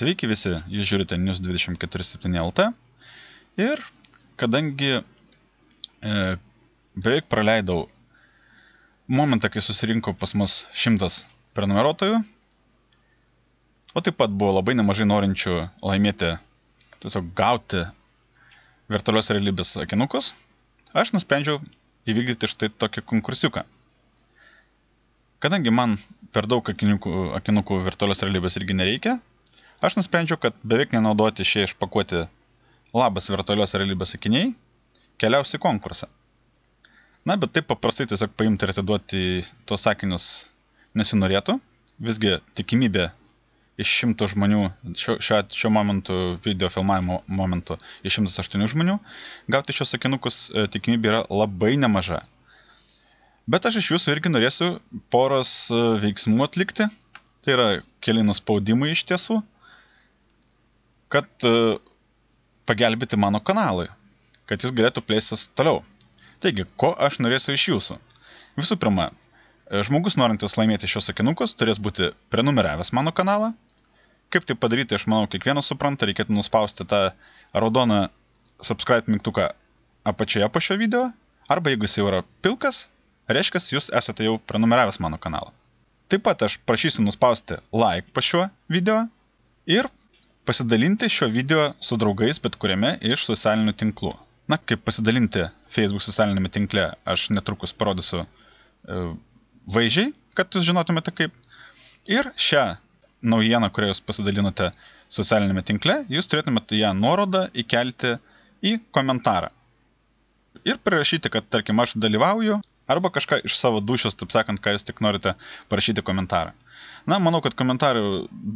Sveiki visi, jūs žiūrite News 24.7 LT ir kadangi e, beveik praleidau momentą, kai susirinko pas mus šimtas prenumeruotojų, o taip pat buvo labai nemažai norinčių laimėti, tiesiog gauti virtualios realybės akinukus, aš nusprendžiau įvykdyti štai tokį konkursiuką. Kadangi man per daug akinukų, akinukų virtualios realybės irgi nereikia, aš nusprendžiau, kad beveik nenaudoti šie išpakuoti labas virtualios realybės akiniai keliausi konkursą. Na, bet taip paprastai tiesiog paimti ir atiduoti tuos sakinius nesinorėtų. Visgi tikimybė iš šimto žmonių, šiuo, šiuo, šiuo momentu, video filmavimo momentu, iš 108 žmonių, gauti šios sakinukus e, tikimybė yra labai nemaža. Bet aš iš jūsų irgi norėsiu poros e, veiksmų atlikti, tai yra keli nuspaudimai iš tiesų, kad e, pagelbėti mano kanalui, kad jis galėtų plėstis toliau. Taigi, ko aš norėsiu iš jūsų? Visų pirma, žmogus norintis laimėti šios sakinukus turės būti prenumeravęs mano kanalą, kaip tai padaryti, aš manau, kiekvienas supranta, reikėtų nuspausti tą raudoną subscribe mygtuką apačioje po šio video, arba jeigu jis jau yra pilkas, reiškia, jūs esate jau prenumeravęs mano kanalą. Taip pat aš prašysiu nuspausti like po šiuo video ir pasidalinti šio video su draugais bet kuriame iš socialinių tinklų. Na, kaip pasidalinti Facebook socialinėme tinkle, aš netrukus parodysiu e, vaizdžiai, kad jūs žinotumėte kaip. Ir šią naujieną, kurią jūs pasidalinote socialinėme tinkle, jūs turėtumėte ją nuorodą įkelti į komentarą. Ir prirašyti, kad tarkim aš dalyvauju, arba kažką iš savo dušios, taip sakant, ką jūs tik norite parašyti komentarą. Na, manau, kad komentarų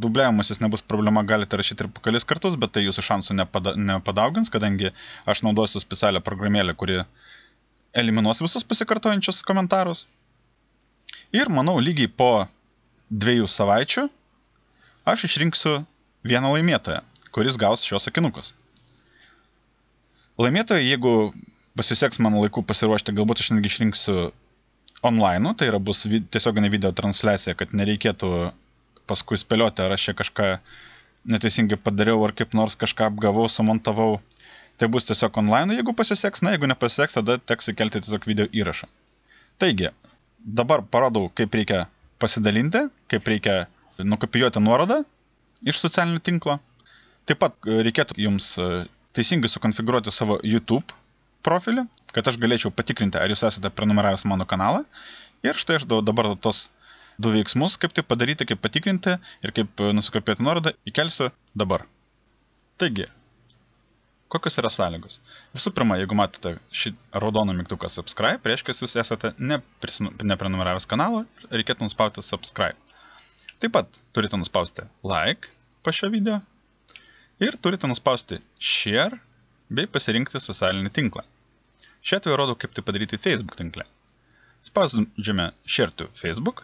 dubliavimasis nebus problema, galite rašyti ir po kelis kartus, bet tai jūsų šansų nepada, nepadaugins, kadangi aš naudosiu specialią programėlę, kuri eliminuos visus pasikartojančius komentarus. Ir manau, lygiai po dviejų savaičių Aš išrinksiu vieną laimėtoją, kuris gaus šios akinukus. Laimėtojai, jeigu pasiseks man laiku pasiruošti, galbūt aš netgi išrinksiu online, tai yra bus tiesioginė video transliacija, kad nereikėtų paskui spėlioti, ar aš čia kažką neteisingai padariau, ar kaip nors kažką apgavau, sumontavau. Tai bus tiesiog online, jeigu pasiseks, na jeigu nepasiseks, tada teks įkelti tiesiog video įrašą. Taigi, dabar parodau, kaip reikia pasidalinti, kaip reikia Tai nukopijuoti nuorodą iš socialinio tinklo. Taip pat e, reikėtų jums e, teisingai sukonfigūruoti savo YouTube profilį, kad aš galėčiau patikrinti, ar jūs esate prenumeravęs mano kanalą. Ir štai aš dabar tos du veiksmus, kaip tai padaryti, kaip patikrinti ir kaip e, nusikopėti nuorodą, įkelsiu dabar. Taigi, kokios yra sąlygos? Visų pirma, jeigu matote šį raudoną mygtuką subscribe, reiškia, jūs esate neprenumeravęs kanalo, reikėtų nuspausti subscribe. Taip pat turite nuspausti like po šio video ir turite nuspausti share bei pasirinkti socialinį tinklą. Šiuo atveju rodau, kaip tai padaryti Facebook tinkle. Spausdžiame share to Facebook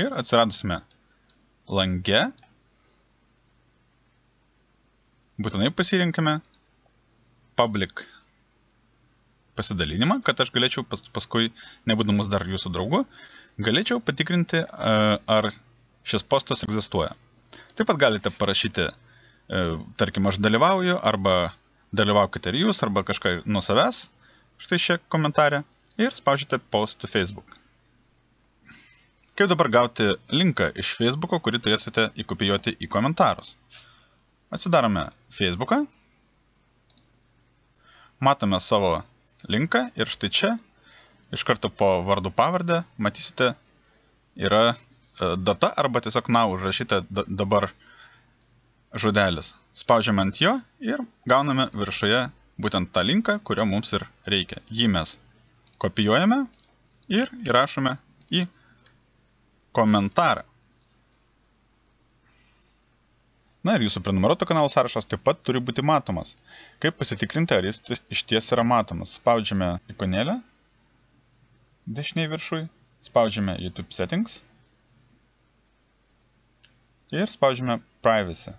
ir atsiradusime lange. Būtinai pasirinkime public pasidalinimą, kad aš galėčiau pas, paskui, nebūdamas dar jūsų draugu, galėčiau patikrinti, ar šis postas egzistuoja. Taip pat galite parašyti, e, tarkim, aš dalyvauju, arba dalyvaukite ir jūs, arba kažką nuo savęs, štai šią komentarę, ir spaudžiate post Facebook. Kaip dabar gauti linką iš Facebook'o, kurį turėsite įkopijuoti į komentarus? Atsidarome Facebook'ą, matome savo linką ir štai čia, iš karto po vardu pavardę, matysite, yra E, data arba tiesiog na užrašyta dabar žodelis. Spaudžiame ant jo ir gauname viršuje būtent tą linką, kurio mums ir reikia. Jį mes kopijuojame ir įrašome į komentarą. Na ir jūsų prenumeruoto kanalo sąrašas taip pat turi būti matomas. Kaip pasitikrinti, ar jis iš ties yra matomas? Spaudžiame ikonėlę dešiniai viršui, spaudžiame YouTube settings ir spaudžiame Privacy.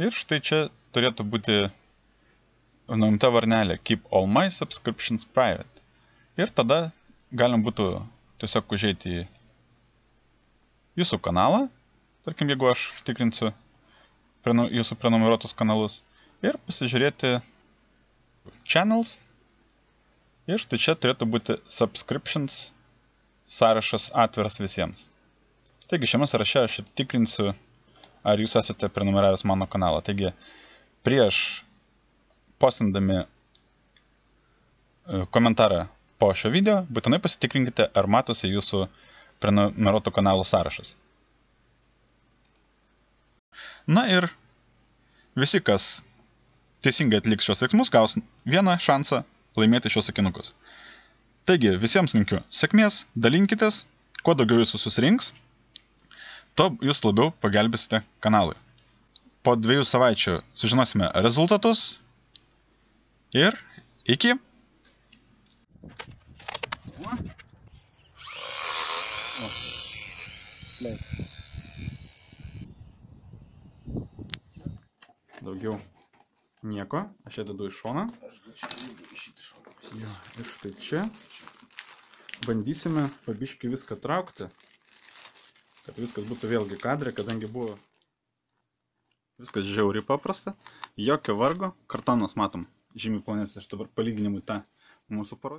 Ir štai čia turėtų būti nuimta varnelė Keep all my subscriptions private. Ir tada galim būtų tiesiog užėti į jūsų kanalą, tarkim, jeigu aš tikrinsiu jūsų prenumeruotus kanalus, ir pasižiūrėti channels. Ir štai čia turėtų būti subscriptions sąrašas atviras visiems. Taigi šiame sąraše aš tikrinsiu, ar jūs esate prenumeravęs mano kanalą. Taigi prieš posindami e, komentarą po šio video, būtinai pasitikrinkite, ar matosi jūsų prenumeruotų kanalų sąrašas. Na ir visi, kas teisingai atliks šios veiksmus, gaus vieną šansą laimėti šios sakinukus. Taigi, visiems linkiu sėkmės, dalinkitės, kuo daugiau jūsų susirinks, tuo jūs labiau pagelbėsite kanalui. Po dviejų savaičių sužinosime rezultatus ir iki. Daugiau nieko, aš atidu į šoną. Jo, ir štai čia bandysime pabiški viską traukti kad viskas būtų vėlgi kadre, kadangi buvo viskas žiauri paprasta, jokio vargo, kartonas matom, žymiai plonesnis, aš dabar palyginimui tą mūsų parodžiau.